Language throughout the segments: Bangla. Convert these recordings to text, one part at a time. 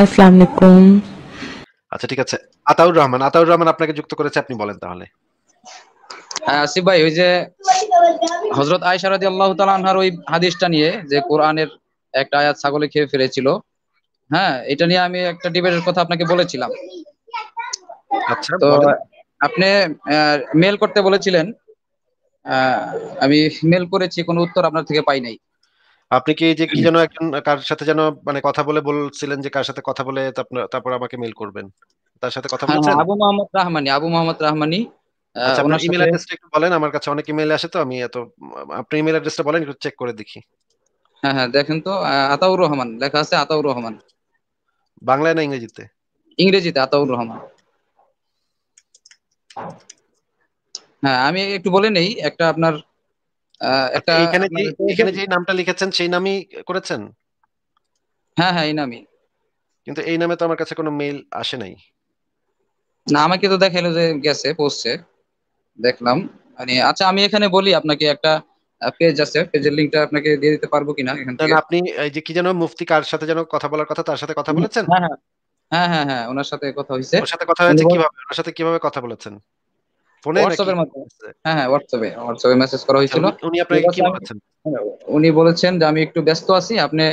আসসালামু আলাইকুম আচ্ছা ঠিক আছে আতাউর রহমান আতাউর রহমান আপনাকে যুক্ত করেছে আপনি বলেন তাহলে হ্যাঁ আসিফ ভাই ওই যে হজরত আয়েশা রাদিয়াল্লাহু তাআলা আনহার ওই হাদিসটা নিয়ে যে কোরআনের একটা আয়াত ছাগলে খেয়ে ফেলেছিল হ্যাঁ এটা নিয়ে আমি একটা ডিবেটের কথা আপনাকে বলেছিলাম আচ্ছা তো আপনি মেল করতে বলেছিলেন আমি মেল করেছি কোনো উত্তর আপনার থেকে পাই নাই আপনি কি যে কি যেন একজন কার সাথে যেন মানে কথা বলে বলছিলেন যে কার সাথে কথা বলে তারপর আমাকে মেল করবেন তার সাথে কথা হ্যাঁ, বলছেন আবু মোহাম্মদ রাহমানি আবু মোহাম্মদ রাহমানি আচ্ছা, আপনার ইমেল অ্যাড্রেসটা একটু বলেন আমার কাছে অনেক ইমেল আসে তো আমি এত আপনি ইমেল অ্যাড্রেসটা বলেন একটু চেক করে দেখি হ্যাঁ হ্যাঁ দেখেন তো আতাউর রহমান লেখা আছে আতাউর রহমান বাংলায় না ইংরেজিতে ইংরেজিতে আতাউর রহমান হ্যাঁ আমি একটু বলে নেই একটা আপনার একটা এখানে এখানে যে মানে নামটা লিখেছেন সেই নামই করেছেন হ্যাঁ হ্যাঁ এই নামই কিন্তু এই নামে তো আমার কাছে কোনো মেইল আসে নাই না আমাকে তো দেখালো যে গেছে পৌঁছছে দেখলাম মানে আচ্ছা আমি এখানে বলি আপনাকে একটা পেজ আছে পেজের লিংকটা আপনাকে দিয়ে দিতে পারবো কিনা এখান আপনি এই যে কি যেন মুফতি কার সাথে যেন কথা বলার কথা তার সাথে কথা বলেছেন হ্যাঁ হ্যাঁ হ্যাঁ হ্যাঁ, হ্যাঁ ওনার সাথে কথা হয়েছে ওর সাথে কথা হয়েছে কিভাবে ওনার সাথে কিভাবে কথা বলেছেন হ্যাঁ, হ্যাঁ, আচ্ছা, উনি আপনাকে বলেছেন হ্যাঁ, উনি বলেছেন যে আমি একটু ব্যস্ত আছি আপনি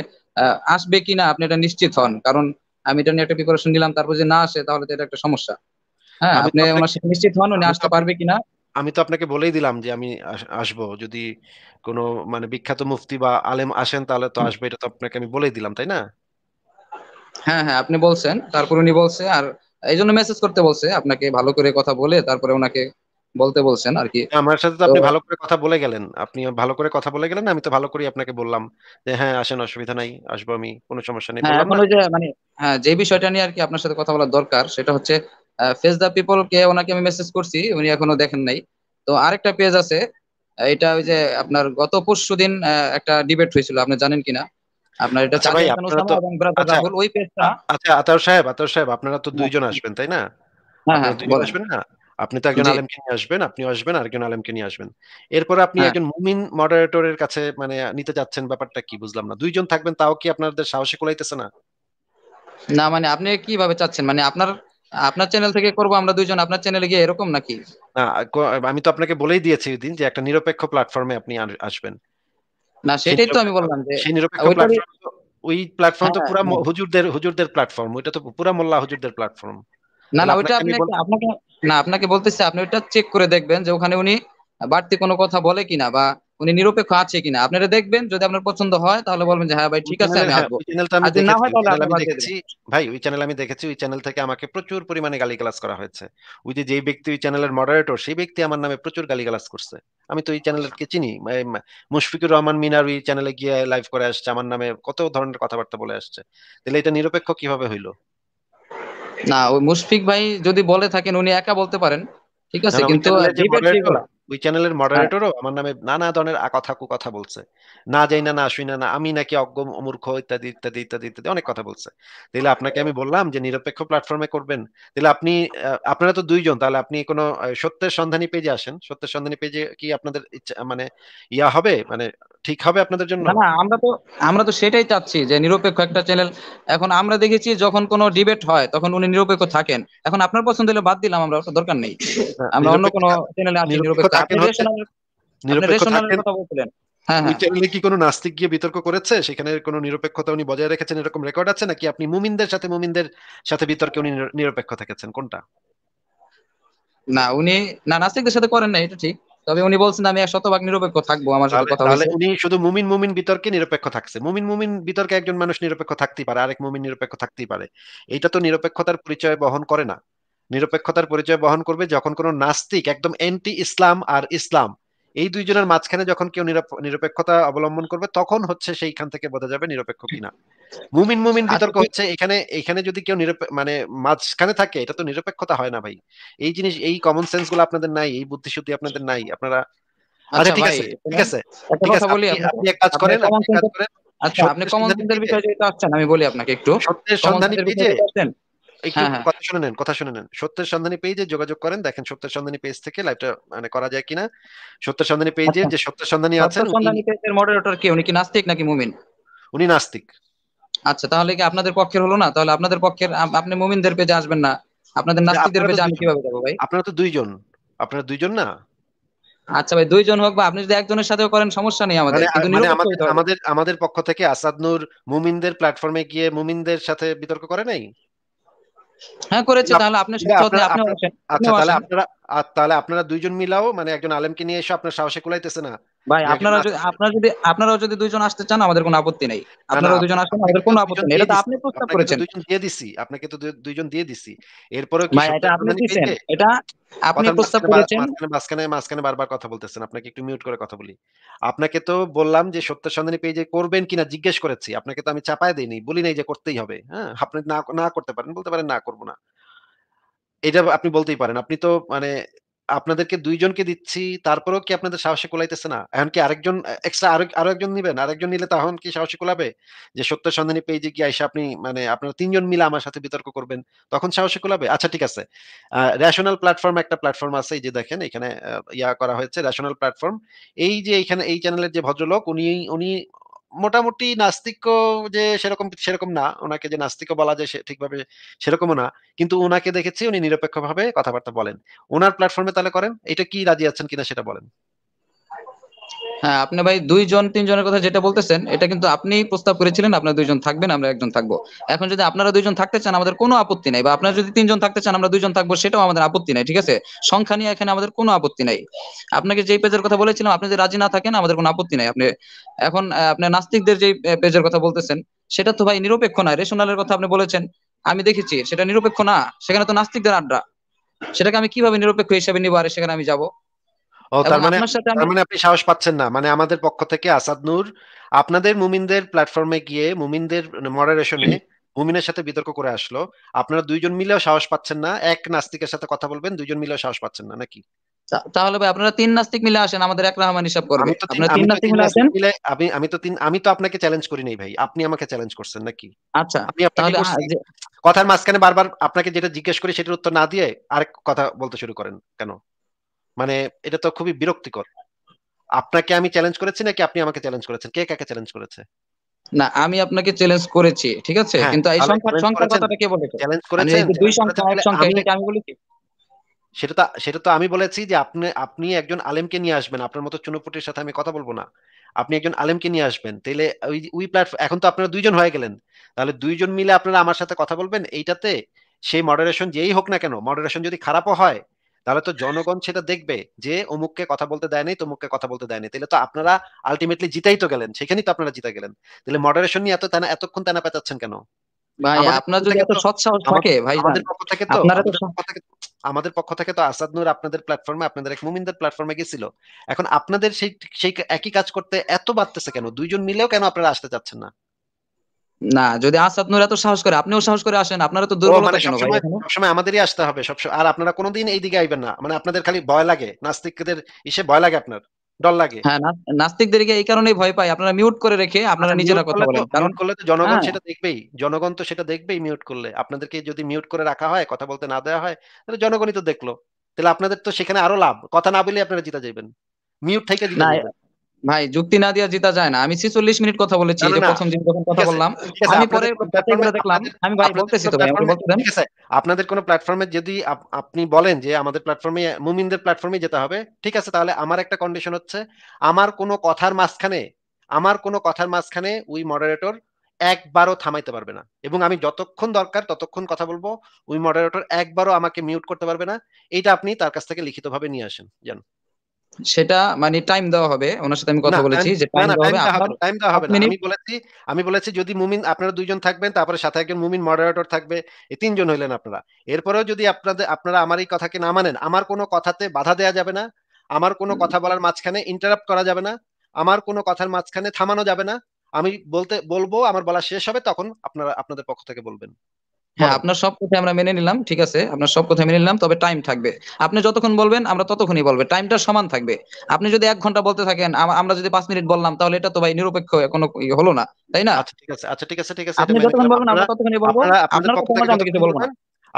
আসবে কিনা আপনি এটা নিশ্চিত হন কারণ আমি এটা নিয়ে একটা প্রিপারেশন নিলাম তারপর যে না আসে তাহলে তো এটা একটা সমস্যা হ্যাঁ আপনি ওনার সাথে নিশ্চিত হন উনি আসতে পারবে কিনা আমি তো আপনাকে বলেই দিলাম যে আমি আসব যদি কোনো মানে বিখ্যাত মুফতি বা আলেম আসেন তাহলে তো আসবে এটা তো আপনাকে আমি বলেই দিলাম তাই না হ্যাঁ হ্যাঁ আপনি বলছেন তারপর উনি বলছে আর এই জন্য মেসেজ করতে বলছে আপনাকে ভালো করে কথা বলে তারপরে ওনাকে বলতে বলছেন আর কি আমার সাথে তো আপনি ভালো করে কথা বলে গেলেন আপনি ভালো করে কথা বলে গেলেন আমি তো ভালো করে আপনাকে বললাম যে হ্যাঁ আসেন অসুবিধা নাই আসবো আমি কোনো সমস্যা নেই হ্যাঁ, যে মানে হ্যাঁ যে বিষয়টা নিয়ে আর কি আপনার সাথে কথা বলা দরকার সেটা হচ্ছে ফেস দা পিপল কে ওনাকে আমি মেসেজ করছি উনি এখনো দেখেন নাই তো আরেকটা পেজ আছে এটা ওই যে আপনার গত পরশু দিন একটা ডিবেট হয়েছিল আপনি জানেন কিনা আপনারা তো হ্যাঁ। দুইজন আসবেন তাই না হ্যাঁ, হ্যাঁ, আসবেন না আপনি তো একজন আলেমকে নিয়ে আসবেন আপনি আসবেন আরেকজন আলেমকে নিয়ে আসবেন এরপর আপনি একজন মুমিন মডারেটরের কাছে মানে নিতে যাচ্ছেন ব্যাপারটা কি বুঝলাম না দুইজন থাকবেন তাও কি আপনাদের সাহসে কোলাইতেছে না না মানে আপনি কিভাবে চাচ্ছেন মানে আপনার আপনার চ্যানেল থেকে করব আমরা দুইজন আপনার চ্যানেলে গিয়ে এরকম নাকি না আমি তো আপনাকে বলেই দিয়েছি ওই দিন যে একটা নিরপেক্ষ প্ল্যাটফর্মে আপনি আসবেন না সেটাই তো আমি বললাম যে সেই নিরপেক্ষ ওই প্ল্যাটফর্ম তো হ্যাঁ, পুরো হ্যাঁ। হুজুরদের হুজুরদের প্ল্যাটফর্ম ওইটা তো পুরা মোল্লা হুজুরদের প্ল্যাটফর্ম না না ওইটা আপনি আপনাকে না আপনাকে বলতেছি আপনি ওইটা চেক করে দেখবেন যে ওখানে উনি বাড়তি কোনো কথা বলে কিনা বা উনি নিরপেক্ষ আছে কিনা আপনারা দেখবেন যদি আপনার পছন্দ হয় তাহলে বলবেন যে হ্যাঁ ভাই ঠিক আছে আমি আসবো ভাই ওই চ্যানেল আমি দেখেছি ওই চ্যানেল থেকে আমাকে প্রচুর পরিমাণে গালিগালাজ করা হয়েছে ওই যে যেই ব্যক্তি ওই চ্যানেলের মডারেটর সেই ব্যক্তি আমার নামে প্রচুর গালিগালাজ করছে আমি তো এই চ্যানেলকে চিনি মুশফিকুর রহমান মিনার ওই চ্যানেলে গিয়ে লাইভ করে আসছে আমার নামে কত ধরনের কথাবার্তা বলে আসছে তাহলে এটা নিরপেক্ষ কিভাবে হইলো না ওই মুশফিক ভাই যদি বলে থাকেন উনি একা বলতে পারেন ঠিক আছে কিন্তু ওই চ্যানেলের মডারেটরও আমার নামে নানা ধরনের কথা কথা বলছে না যাই না না শুই না না আমি নাকি অজ্ঞ অমূর্খ ইত্যাদি ইত্যাদি ইত্যাদি ইত্যাদি অনেক কথা বলছে তাহলে আপনাকে আমি বললাম যে নিরপেক্ষ প্ল্যাটফর্মে করবেন তাহলে আপনি আপনারা তো দুইজন তাহলে আপনি কোনো সত্যের সন্ধানী পেজে আসেন সত্যের সন্ধানী পেজে কি আপনাদের ইচ্ছা মানে ইয়া হবে মানে ঠিক হবে আপনাদের জন্য না আমরা তো আমরা তো সেটাই চাচ্ছি যে নিরপেক্ষ একটা চ্যানেল এখন আমরা দেখেছি যখন কোনো ডিবেট হয় তখন উনি নিরপেক্ষ থাকেন এখন আপনার পছন্দ হলে বাদ দিলাম আমরা দরকার নেই হ্যাঁ, আমরা অন্য কোনো চ্যানেলে আসি নিরপেক্ষ থাকেন নিরপেক্ষ থাকেন কথা বলছিলেন হ্যাঁ, হ্যাঁ। কি কোনো নাস্তিক গিয়ে বিতর্ক করেছে সেখানে কোনো নিরপেক্ষতা উনি বজায় রেখেছেন এরকম রেকর্ড আছে নাকি আপনি মুমিনদের সাথে মুমিনদের সাথে বিতর্কে উনি নিরপেক্ষ থেকেছেন কোনটা না উনি না নাস্তিকদের সাথে করেন না এটা ঠিক তবে উনি বলছেন আমি শতভাগ নিরপেক্ষ থাকবো আমার সাথে কথা তাহলে উনি শুধু মুমিন মুমিন বিতর্কে নিরপেক্ষ থাকছে মুমিন মুমিন বিতর্কে একজন মানুষ নিরপেক্ষ থাকতেই পারে আরেক মুমিন নিরপেক্ষ থাকতেই পারে এটা তো নিরপেক্ষতার পরিচয় বহন করে না নিরপেক্ষতার পরিচয় বহন করবে যখন কোন নাস্তিক একদম অ্যান্টি ইসলাম আর ইসলাম এই দুইজনের মাঝখানে যখন কেউ নিরপেক্ষতা অবলম্বন করবে তখন হচ্ছে সেইখান থেকে বোঝা যাবে নিরপেক্ষ কিনা মুমিন মুমিন বিতর্ক হচ্ছে এখানে এখানে যদি কেউ মানে মাঝখানে থাকে এটা তো নিরপেক্ষতা হয় না ভাই এই জিনিস এই কমন সেন্স গুলো আপনাদের নাই এই বুদ্ধিশুদ্ধি আপনাদের নাই আপনারা আচ্ছা, আচ্ছা ঠিক আছে ঠিক আছে ঠিক আছে আপনি এক কাজ করেন আপনি কাজ করেন আচ্ছা আপনি কমন সেন্সের বিষয়ে যেহেতু আসছেন আমি বলি আপনাকে একটু সত্যের সন্ধানী পেজে একটু হ্যাঁ, হ্যাঁ। কথা শুনে নেন কথা শুনে নেন সত্যের সন্ধানী পেজে যোগাযোগ করেন দেখেন সত্যের সন্ধানী পেজ থেকে লাইভটা মানে করা যায় কিনা সত্যের সন্ধানী পেজে আচ্ছা। যে সত্যের সন্ধানী আছেন সন্ধানী পেজের মডারেটর কে উনি কি নাস্তিক নাকি মুমিন উনি নাস্তিক আচ্ছা তাহলে কি আপনাদের পক্ষের হলো না তাহলে আপনাদের পক্ষের আপনি মুমিনদের পেজে আসবেন না আপনাদের মানে নাস্তিকদের পেজে আমি কিভাবে যাবো ভাই আপনারা তো দুইজন আপনারা দুইজন না আচ্ছা ভাই দুইজন হোক বা আপনি যদি একজনের সাথেও করেন সমস্যা নেই আমাদের মানে, কিন্তু মানে আমাদের আমাদের পক্ষ থেকে আসাদ নূর মুমিনদের প্ল্যাটফর্মে গিয়ে মুমিনদের সাথে বিতর্ক করে নাই হ্যাঁ করেছে তাহলে আপনি আপনি আচ্ছা, আচ্ছা তাহলে আপনারা তাহলে আপনারা দুইজন মিলাও মানে একজন আলেমকে নিয়ে এসে আপনার সাহসে কুলাইতেছে না ভাই আপনারা যদি আপনারা যদি আপনারা যদি দুইজন আসতে চান আমাদের কোনো আপত্তি নেই আপনারা দুইজন আসেন আমাদের কোনো আপত্তি নেই এটা তো আপনি প্রস্তাব করেছেন দুইজন দিয়ে দিছি আপনাকে তো দুইজন দিয়ে দিছি এরপরে ভাই এটা আপনি দিবেন এটা আপনি প্রস্তাব করেছেন মাঝখানে মাঝখানে বারবার কথা বলতেছেন আপনাকে একটু মিউট করে কথা বলি আপনাকে তো বললাম যে সত্য সন্ধানী পেজে করবেন কিনা জিজ্ঞেস করেছি আপনাকে তো আমি চাপায় দেইনি বলি নাই যে করতেই হবে হ্যাঁ আপনি না না করতে পারেন বলতে পারেন না করব না এটা আপনি বলতেই পারেন আপনি তো মানে আপনাদেরকে দুইজনকে দিচ্ছি তারপরেও কি আপনাদের সাহসী কোলাইতেছে না এখন কি আরেকজন এক্সট্রা আরো আরো একজন নিবেন আরেকজন নিলে তখন কি সাহসী কোলাবে যে সত্য সন্ধানী পেয়ে গিয়ে আইসা আপনি মানে আপনারা তিনজন মিলে আমার সাথে বিতর্ক করবেন তখন সাহসী কোলাবে আচ্ছা ঠিক আছে রেশনাল প্ল্যাটফর্ম একটা প্ল্যাটফর্ম আছে এই যে দেখেন এখানে ইয়া করা হয়েছে রেশনাল প্ল্যাটফর্ম এই যে এখানে এই চ্যানেলের যে ভদ্রলোক উনি উনি মোটামুটি নাস্তিক্য যে সেরকম সেরকম না ওনাকে যে নাস্তিক্য বলা যায় ঠিকভাবে সেরকমও না কিন্তু ওনাকে দেখেছি উনি নিরপেক্ষভাবে কথাবার্তা বলেন ওনার প্ল্যাটফর্মে তাহলে করেন এটা কি রাজি আছেন কিনা সেটা বলেন হ্যাঁ আপনি ভাই দুইজন তিনজনের কথা যেটা বলতেছেন এটা কিন্তু আপনি প্রস্তাব করেছিলেন আপনারা দুইজন থাকবেন আমরা একজন থাকবো এখন যদি আপনারা দুইজন থাকতে চান আমাদের কোনো আপত্তি নাই বা আপনারা যদি তিনজন থাকতে চান আমরা দুইজন থাকবো সেটাও আমাদের আপত্তি নাই ঠিক আছে সংখ্যা নিয়ে এখানে আমাদের কোনো আপত্তি নাই আপনাকে যেই পেজের কথা বলেছিলাম আপনি যদি রাজি না থাকেন আমাদের কোনো আপত্তি নাই আপনি এখন আপনার নাস্তিকদের যে পেজের কথা বলতেছেন সেটা তো ভাই নিরপেক্ষ না রেশনালের কথা আপনি বলেছেন আমি দেখেছি সেটা নিরপেক্ষ না সেখানে তো নাস্তিকদের আড্ডা সেটাকে আমি কিভাবে নিরপেক্ষ হিসেবে নিবো আর সেখানে আমি যাবো ও তার মানে তার মানে আপনি সাহস পাচ্ছেন না মানে আমাদের পক্ষ থেকে আসাদ নূর আপনাদের মুমিনদের প্ল্যাটফর্মে গিয়ে মুমিনদের মডারেশনে মুমিনের সাথে বিতর্ক করে আসলো আপনারা দুইজন মিলেও সাহস পাচ্ছেন না এক নাস্তিকের সাথে কথা বলবেন দুইজন মিলেও সাহস পাচ্ছেন না নাকি তাহলে ভাই আপনারা তিন নাস্তিক মিলে আসেন আমাদের এক রহমান হিসাব করবে আমি আমি তো তিন আমি তো আপনাকে চ্যালেঞ্জ করি নাই ভাই আপনি আমাকে চ্যালেঞ্জ করছেন নাকি আচ্ছা আমি আপনাকে কথার মাঝখানে বারবার আপনাকে যেটা জিজ্ঞেস করি সেটার উত্তর না দিয়ে আরেক কথা বলতে শুরু করেন কেন মানে এটা তো খুবই বিরক্তিকর আপনাকে আমি চ্যালেঞ্জ করেছি নাকি আপনি আমাকে চ্যালেঞ্জ করেছেন কে কাকে চ্যালেঞ্জ করেছে না আমি আপনাকে চ্যালেঞ্জ করেছি ঠিক আছে হ্যাঁ, কিন্তু এই সংখ্যা সংখ্যা কথাটা কে বলেছে চ্যালেঞ্জ মানে করেছে দুই সংখ্যা এক সংখ্যা এটা কি আমি বলেছি সেটা তো সেটা তো আমি বলেছি যে আপনি আপনি একজন আলেমকে নিয়ে আসবেন আপনার মতো চুনোপুটির সাথে আমি কথা বলবো না আপনি একজন আলেমকে নিয়ে আসবেন তাহলে ওই উই প্ল্যাটফর্ম এখন তো আপনারা দুইজন হয়ে গেলেন তাহলে দুইজন মিলে আপনারা আমার সাথে কথা বলবেন এইটাতে সেই মডারেশন যেই হোক না কেন মডারেশন যদি খারাপও হয় তাহলে তো জনগণ সেটা দেখবে যে অমুককে কথা বলতে দেয় দেয়নি তমুককে কথা বলতে দেয় দেয়নি তাহলে তো আপনারা আলটিমেটলি জিতাই তো গেলেন সেখানেই তো আপনারা জিতে গেলেন তাহলে মডারেশন নিয়ে এত তেনা এতক্ষণ তেনা পেঁচাচ্ছেন কেন ভাই আপনার যদি এত সৎ থাকে ভাই আমাদের পক্ষ থেকে তো আমাদের পক্ষ থেকে তো আসাদ নূর আপনাদের প্ল্যাটফর্মে আপনাদের এক মুমিনদের প্ল্যাটফর্মে গেছিল এখন আপনাদের সেই সেই একই কাজ করতে এত বাড়তেছে কেন দুইজন মিলেও কেন আপনারা আসতে চাচ্ছেন না না যদি আসাদ নূর এত সাহস করে আপনিও সাহস করে আসেন আপনারা তো দুর্বল মানে কেন ভাই সবসময় আমাদেরই আসতে হবে সব আর আপনারা কোনোদিন এইদিকে আইবেন না মানে আপনাদের খালি ভয় লাগে নাস্তিকদের ইসে ভয় লাগে আপনার ডর লাগে হ্যাঁ নাস্তিকদেরকে এই কারণেই ভয় পায় আপনারা মিউট করে রেখে আপনারা আচ্ছা, নিজেরা কথা বলেন কারণ করলে তো জনগণ হ্যাঁ। সেটা দেখবেই জনগণ তো সেটা দেখবেই মিউট করলে আপনাদেরকে যদি মিউট করে রাখা হয় কথা বলতে না দেওয়া হয় তাহলে জনগণই তো দেখলো তাহলে আপনাদের তো সেখানে আরো লাভ কথা না বলে আপনারা জিতে যাবেন মিউট থেকে জিতে যাবেন ভাই যুক্তি না দিয়ে জিতা যায় না আমি ছেচল্লিশ মিনিট কথা বলেছি প্রথম দিন যখন কথা বললাম আমি পরে দেখলাম আমি ভাই বলতেছি তো আপনাদের কোন প্ল্যাটফর্মে যদি আপনি বলেন যে আমাদের প্ল্যাটফর্মে মুমিনদের প্ল্যাটফর্মে যেতে হবে ঠিক আছে তাহলে আমার একটা কন্ডিশন হচ্ছে আমার কোন কথার মাঝখানে আমার কোন কথার মাঝখানে উই মডারেটর একবারও থামাইতে পারবে না এবং আমি যতক্ষণ দরকার ততক্ষণ কথা বলবো উই মডারেটর একবারও আমাকে মিউট করতে পারবে না এটা আপনি তার কাছ থেকে লিখিতভাবে নিয়ে আসেন জানো সেটা মানে টাইম দেওয়া হবে ওনার সাথে আমি কথা বলেছি যে টাইম দেওয়া হবে টাইম দেওয়া হবে আমি বলেছি আমি বলেছি যদি মুমিন আপনারা দুইজন থাকবেন তারপরে সাথে একজন মুমিন মডারেটর থাকবে এই তিনজন হইলেন আপনারা এরপরেও যদি আপনাদের আপনারা আমার এই কথাকে না মানেন আমার কোনো কথাতে বাধা দেয়া যাবে না আমার কোনো কথা বলার মাঝখানে ইন্টারাপ্ট করা যাবে না আমার কোনো কথার মাঝখানে থামানো যাবে না আমি বলতে বলবো আমার বলা শেষ হবে তখন আপনারা আপনাদের পক্ষ থেকে বলবেন হ্যাঁ আপনার সব কথা আমরা মেনে নিলাম ঠিক আছে আপনার সব কথা মেনে নিলাম তবে টাইম থাকবে আপনি যতক্ষণ বলবেন আমরা ততক্ষণই বলবে টাইমটা সমান থাকবে আপনি যদি এক ঘন্টা বলতে থাকেন আমরা যদি পাঁচ মিনিট বললাম তাহলে এটা তো ভাই নিরপেক্ষ কোনো হলো না তাই না আচ্ছা, ঠিক আছে আচ্ছা ঠিক আছে ঠিক আছে আপনি যতক্ষণ বলবেন আমরা ততক্ষণই বলবো আপনার কথা আমি কিছু বলবো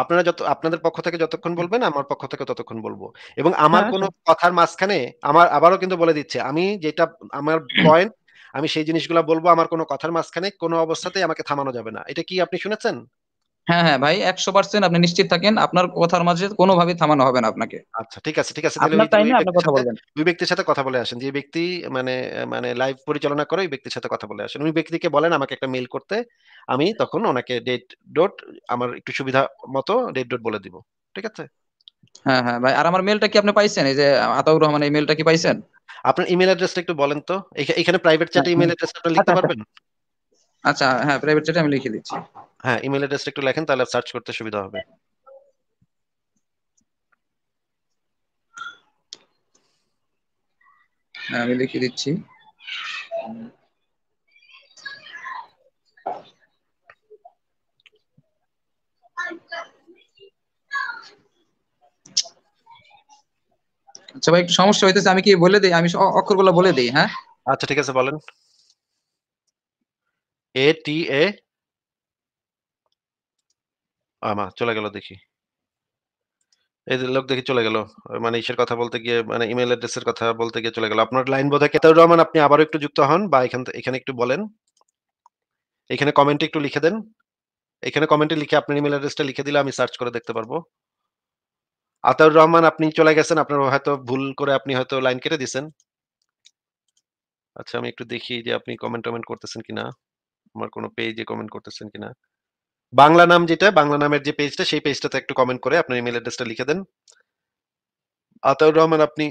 আপনারা যত আপনাদের পক্ষ থেকে যতক্ষণ বলবেন আমার পক্ষ থেকে ততক্ষণ বলবো এবং আমার হ্যাঁ। কোনো কথার মাঝখানে আমার আবারও কিন্তু বলে দিচ্ছে আমি যেটা আমার পয়েন্ট আমি সেই জিনিসগুলো বলবো আমার কোনো কথার মাঝখানে কোনো অবস্থাতেই আমাকে থামানো যাবে না এটা কি আপনি শুনেছেন হ্যাঁ হ্যাঁ ভাই একশো পার্সেন্ট আপনি নিশ্চিত থাকেন আপনার কথার মাঝে কোনোভাবে থামানো হবে না আপনাকে আচ্ছা ঠিক আছে ঠিক আছে দুই ব্যক্তির সাথে কথা বলে আসেন যে ব্যক্তি মানে মানে লাইভ পরিচালনা করে ওই ব্যক্তির সাথে কথা বলে আসেন ওই ব্যক্তিকে বলেন আমাকে একটা মেইল করতে আমি তখন ওনাকে ডেট ডট আমার একটু সুবিধা মতো ডেট ডট বলে দিব ঠিক আছে হ্যাঁ হ্যাঁ ভাই আর আমার মেলটা কি আপনি পাইছেন এই যে আতাউর রহমান এই মেলটা কি পাইছেন আপনার ইমেল অ্যাড্রেসটা একটু বলেন তো এখানে প্রাইভেট চ্যাটে ইমেল অ্যাড্রেসটা লিখতে আচ্ছা, আচ্ছা। পারবেন আচ্ছা হ্যাঁ প্রাইভেট চ্যাটে আমি লিখে দিচ্ছি হ্যাঁ ইমেল অ্যাড্রেসটা একটু লেখেন তাহলে সার্চ করতে সুবিধা হবে হ্যাঁ, আমি লিখে দিচ্ছি আচ্ছা ভাই সমস্যা হইতেছে আমি কি বলে দিই আমি অক্ষরগুলো বলে দিই হ্যাঁ আচ্ছা ঠিক আছে বলেন এ আমা চলে গেল দেখি এই লোক দেখি চলে গেল মানে ইসের কথা বলতে গিয়ে মানে ইমেল অ্যাড্রেসের কথা বলতে গিয়ে চলে গেল আপনার লাইন রহমান আপনি আবারও একটু যুক্ত হন বা এখান এখানে একটু বলেন এখানে কমেন্টে একটু লিখে দেন এখানে কমেন্টে লিখে আপনার ইমেল অ্যাড্রেসটা লিখে দিলে আমি সার্চ করে দেখতে পারবো আতাউর রহমান আপনি চলে গেছেন আপনার হয়তো ভুল করে আপনি হয়তো লাইন কেটে দিছেন আচ্ছা আমি একটু দেখি যে আপনি কমেন্ট টমেন্ট করতেছেন কিনা আমার কোনো পেজে কমেন্ট করতেছেন কিনা বাংলা নাম যেটা বাংলা নামের যে পেজটা সেই পেজটাতে একটু কমেন্ট করে আপনার ইমেল অ্যাড্রেসটা লিখে দেন আতাউর রহমান আপনি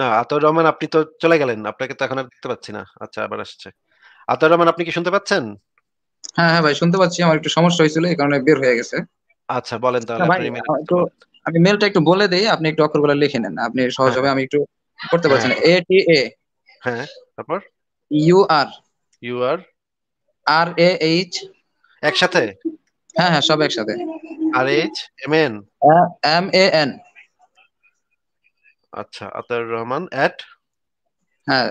না আতাউর রহমান আপনি তো চলে গেলেন আপনাকে তো এখন আর দেখতে পাচ্ছি না আচ্ছা আবার আসছে আতাউর রহমান আপনি কি শুনতে পাচ্ছেন হ্যাঁ হ্যাঁ ভাই শুনতে পাচ্ছি আমার একটু সমস্যা হয়েছিল এই কারণে বের হয়ে গেছে আচ্ছা বলেন তাহলে আচ্ছা, আমি মেলটা একটু বলে দেই আপনি একটু অক্ষরগুলো লিখে নেন আপনি সহজ হবে হ্যাঁ। আমি একটু করতে পারছেন এ টি এ হ্যাঁ তারপর U R U R R A H একসাথে হ্যাঁ হ্যাঁ সব একসাথে R H M N M A N আচ্ছা আতার রহমান এট হ্যাঁ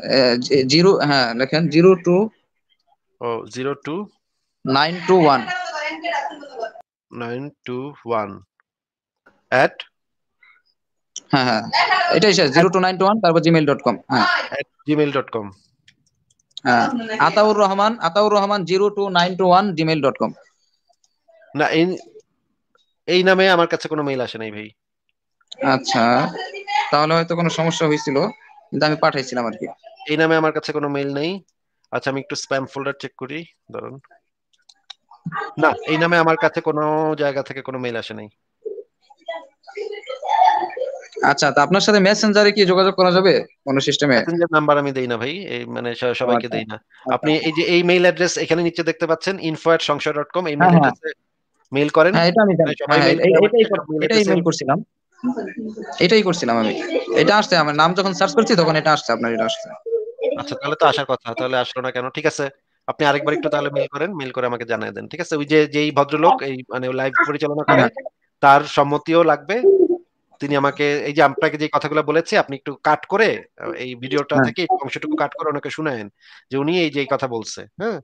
জিরো হ্যাঁ লেখেন zero two O zero two nine two one nine two one at হ্যাঁ হ্যাঁ এটাই sir zero two nine two one তারপর জিমেল ডট কম হ্যাঁ Gmail dot com Ataur Rahman Ataur Rahman zero two nine two one Gmail dot com না এই নামে আমার কাছে কোনো মেইল আসে নাই ভাই আচ্ছা তাহলে হয়তো কোনো সমস্যা হয়েছিল কিন্তু আমি পাঠাইছিলাম আর কি এই নামে আমার কাছে কোনো মেইল নেই আচ্ছা আমি একটু স্প্যাম ফোল্ডার চেক করি ধরুন না এই নামে আমার কাছে কোনো জায়গা থেকে কোনো মেইল আসে নাই আচ্ছা তা আপনার সাথে মেসেঞ্জারে কি যোগাযোগ করা যাবে কোন সিস্টেমে মেসেঞ্জার নাম্বার আমি দেই না ভাই এই মানে সবাইকে আচ্ছা। দেই না আপনি এই যে এই মেইল অ্যাড্রেস এখানে নিচে দেখতে পাচ্ছেন info@সংশয়.com এই মেইল অ্যাড্রেসে মেইল করেন হ্যাঁ এটা আমি মানে হ্যাঁ, এটাই মেইল করছিলাম এটাই করছিলাম আমি এটা আসছে আমার নাম যখন সার্চ করছি তখন এটা আসছে আপনার এটা আসছে আচ্ছা তাহলে তো আসার কথা তাহলে আসলো না কেন ঠিক আছে আপনি আরেকবার একটু তাহলে মেইল করেন মেইল করে আমাকে জানিয়ে দেন ঠিক আছে ওই যে যেই ভদ্রলোক এই মানে লাইভ পরিচালনা হ্যাঁ, করে হ্যাঁ। তার সম্মতিও লাগবে তিনি আমাকে এই যে আপনাকে যে কথাগুলো বলেছি আপনি একটু কাট করে এই ভিডিওটা হ্যাঁ। থেকে অংশটুকু কাট করে ওনাকে শুনেন যে উনি এই যে কথা বলছে হ্যাঁ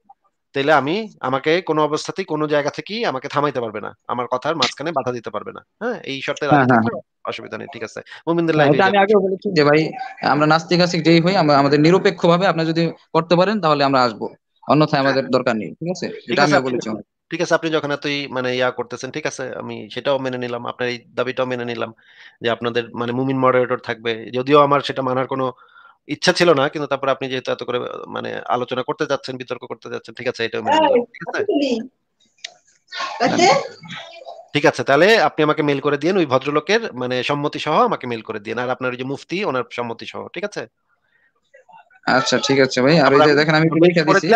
তাহলে আমি আমাকে কোনো অবস্থাতেই কোনো জায়গা থেকেই আমাকে থামাইতে পারবে না আমার কথার মাঝখানে বাধা দিতে পারবে না হ্যাঁ এই শর্তে হ্যাঁ, হ্যাঁ, অসুবিধা নেই ঠিক আছে মুমিনদুল্লাহ এটা আমি আগে বলেছি যে ভাই আমরা নাস্তিক আছি যেই হই আমরা আমাদের নিরপেক্ষভাবে আপনি যদি করতে পারেন তাহলে আমরা আসবো অন্যথায় আমাদের দরকার নেই ঠিক আছে এটা আমি বলেছি ঠিক আছে আপনি যখন এতই মানে ইয়া করতেছেন ঠিক আছে আমি সেটাও মেনে নিলাম আপনার এই দাবিটাও মেনে নিলাম যে আপনাদের মানে মুমিন মডারেটর থাকবে যদিও আমার সেটা মানার কোনো ইচ্ছা ছিল না কিন্তু তারপর আপনি যেহেতু এত করে মানে আলোচনা করতে যাচ্ছেন বিতর্ক করতে যাচ্ছেন ঠিক আছে এটাও মেনে নিলাম ঠিক আছে হ্যাঁ। ঠিক আছে তাহলে আপনি আমাকে মেল করে দিন ওই ভদ্রলোকের মানে সম্মতি সহ আমাকে মেল করে দিন আর আপনার ওই যে মুফতি ওনার সম্মতি সহ ঠিক আছে আচ্ছা ঠিক আছে ভাই আর এই যে দেখেন আমি লিখে দিছি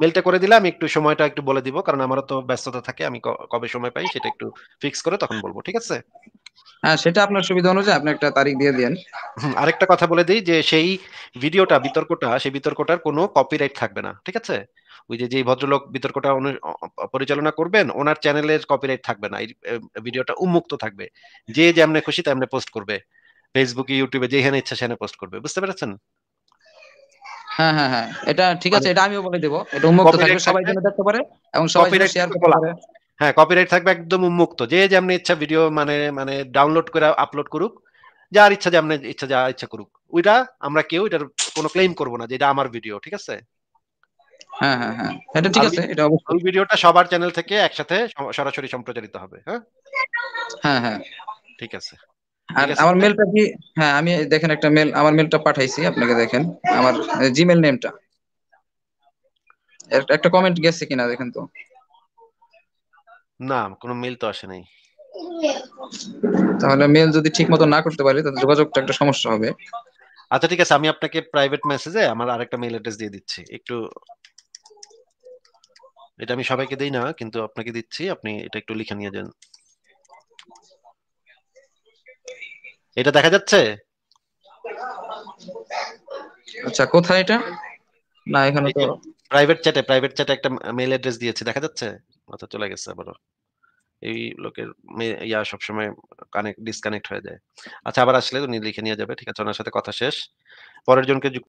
মেলটা করে দিলাম একটু সময়টা একটু বলে দিব কারণ আমারও তো ব্যস্ততা থাকে আমি কবে সময় পাই সেটা একটু ফিক্স করে তখন বলবো ঠিক আছে হ্যাঁ সেটা আপনার সুবিধা অনুযায়ী আপনি একটা তারিখ দিয়ে দেন আরেকটা কথা বলে দিই যে সেই ভিডিওটা বিতর্কটা সেই বিতর্কটার কোনো কপিরাইট থাকবে না ঠিক আছে ওই যে যেই ভদ্রলোক বিতর্কটা পরিচালনা করবেন ওনার চ্যানেলের কপিরাইট থাকবে না এই ভিডিওটা উন্মুক্ত থাকবে যে যেমনে খুশি তেমনে পোস্ট করবে ফেসবুকে ইউটিউবে যেখানে ইচ্ছা সেখানে পোস্ট করবে বুঝতে পেরেছেন হ্যাঁ, হ্যাঁ, হ্যাঁ। এটা ঠিক আছে মানে এটা আমিও বলে এটা উন্মুক্ত থাকবে সবাই দেখতে পারে এবং সবাই শেয়ার করতে পারে হ্যাঁ কপিরাইট থাকবে একদম উন্মুক্ত যে যেমন ইচ্ছা ভিডিও মানে মানে ডাউনলোড করে আপলোড করুক যার ইচ্ছা যেমন ইচ্ছা যা ইচ্ছা করুক ওইটা আমরা কেউ এটার কোনো ক্লেম করব না যে এটা আমার ভিডিও ঠিক আছে হ্যাঁ হ্যাঁ হ্যাঁ ঠিক আছে ভিডিওটা সবার চ্যানেল থেকে একসাথে সরাসরি সম্প্রচারিত হবে হ্যাঁ হ্যাঁ হ্যাঁ ঠিক আছে আর আমার মেলটা কি হ্যাঁ আমি দেখেন একটা মেল আমার মেলটা পাঠাইছি আপনাকে দেখেন আমার জিমেল নেমটা একটা কমেন্ট গেছে কিনা দেখেন তো না কোনো মেল তো আসে নাই তাহলে মেল যদি ঠিক মতো না করতে পারি তাহলে যোগাযোগটা একটা সমস্যা হবে আচ্ছা ঠিক আছে আমি আপনাকে প্রাইভেট মেসেজে আমার আরেকটা মেল অ্যাড্রেস দিয়ে দিচ্ছি একটু এটা আমি সবাইকে দেই না কিন্তু আপনাকে দিচ্ছি আপনি এটা একটু লিখে নিয়ে যান এটা দেখা যাচ্ছে আচ্ছা কোথায় এটা না এখানে তো প্রাইভেট চ্যাটে প্রাইভেট চ্যাটে একটা মেইল অ্যাড্রেস দিয়েছে দেখা যাচ্ছে মাথা আচ্ছা, চলে গেছে আবার এই লোকের ইয়া সবসময় কানেক্ট ডিসকানেক্ট হয়ে যায় আচ্ছা আবার আসলে উনি লিখে নিয়ে যাবে ঠিক আছে ওনার সাথে কথা শেষ পরের জনকে